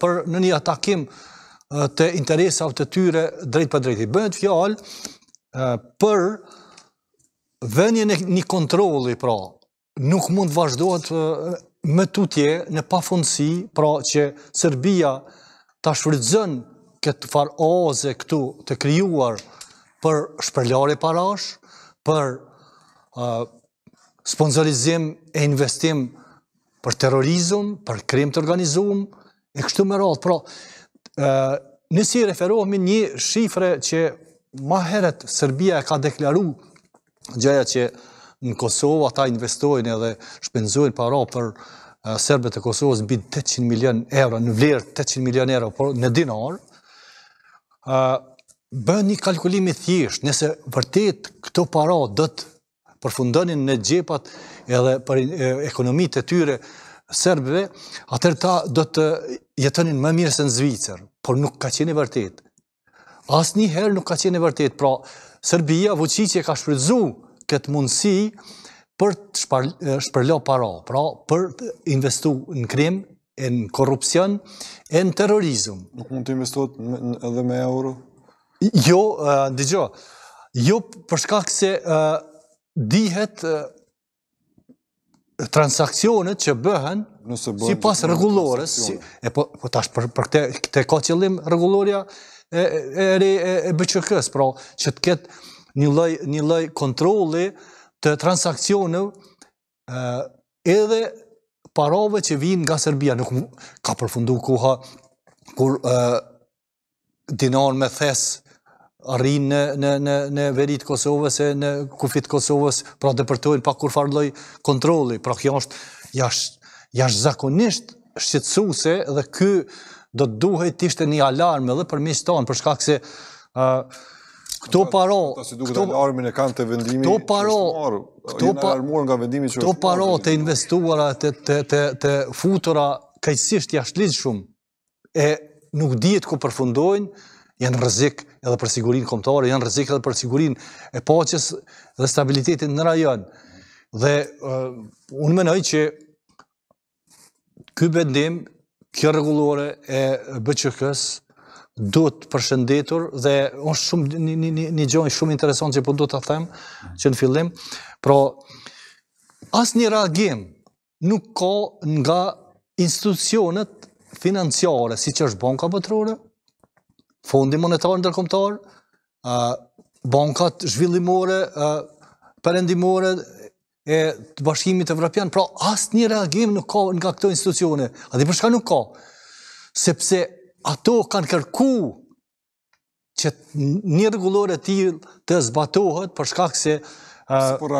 për në një atakim të interesave të tyre drejt për drejti. Bëhet fjalë për vënje në një kontroli, pra, nuk mund vazhdojt më tutje në pafundësi, pra që Serbia ta shfridzën këtë farë oze këtu të kryuar për shpërljare parash, për sponsorizim e investim për terrorizum, për krim të organizum, E kështu më rrallë, pra, nësi referohemi një shifre që ma heret Serbia e ka deklaru gjaja që në Kosovë ata investojnë edhe shpenzojnë para për Serbet e Kosovës në bitë 800 milion euro, në vlerë 800 milion euro, por në dinarë, bënë një kalkulimi thjesht, nëse vërtet këto para dhëtë përfundonin në gjepat edhe për ekonomit e tyre, serbëve, atër ta do të jetonin më mirë se në Zvicër, por nuk ka qenë e vërtet. Asë një herë nuk ka qenë e vërtet, pra, Serbia, vëqicje, ka shpërzu këtë mundësi për të shpërlo para, pra, për investu në krim, në korupcion, në terrorizm. Nuk mund të investuat edhe me euro? Jo, ndigjo, jo përshkak se dihet transakcionet që bëhen si pas regulores, e po, po tash për këte ka qëllim regulorja e bëqëkës, pra që të ketë një loj një kontroli të transakcionit edhe parave që vinë nga Serbia, nuk ka përfundu kuha kur dinan me thesë rrinë në në në në të Kosovës e në kufit të Kosovës, pra depërtojnë pa kur farloj lloj kontrolli. Pra kjo është jash jashtëzakonisht shqetësuese dhe ky do të duhet të ishte një alarm edhe për mes tonë, për shkak se uh, Këto paro, këto alarmin e kanë të vendimi. Këto paro, këto alarmuar nga vendimi që Këto paro të investuara të të të të futura kaqësisht jashtë lidh shumë e nuk dihet ku përfundojnë, janë rëzik edhe për sigurin kombëtare, janë rëzik edhe për sigurin e paqes dhe stabilitetin në rajon. Dhe uh, unë mendoj që ky bendim, kjo regulore e bçk s do të përshëndetur dhe është shumë, një gjojnë shumë interesant që po do të them, që në fillim, pra asë një reagim nuk ka nga institucionet financiare, si që është banka pëtërurë, fondi monetar në tërkomtar, bankat zhvillimore, përendimore, e të bashkimit e vrapian, pra asë një reagim nuk ka nga këto institucione, adhe përshka nuk ka, sepse ato kanë kërku që një regulore të zbatohet, përshka këse... Se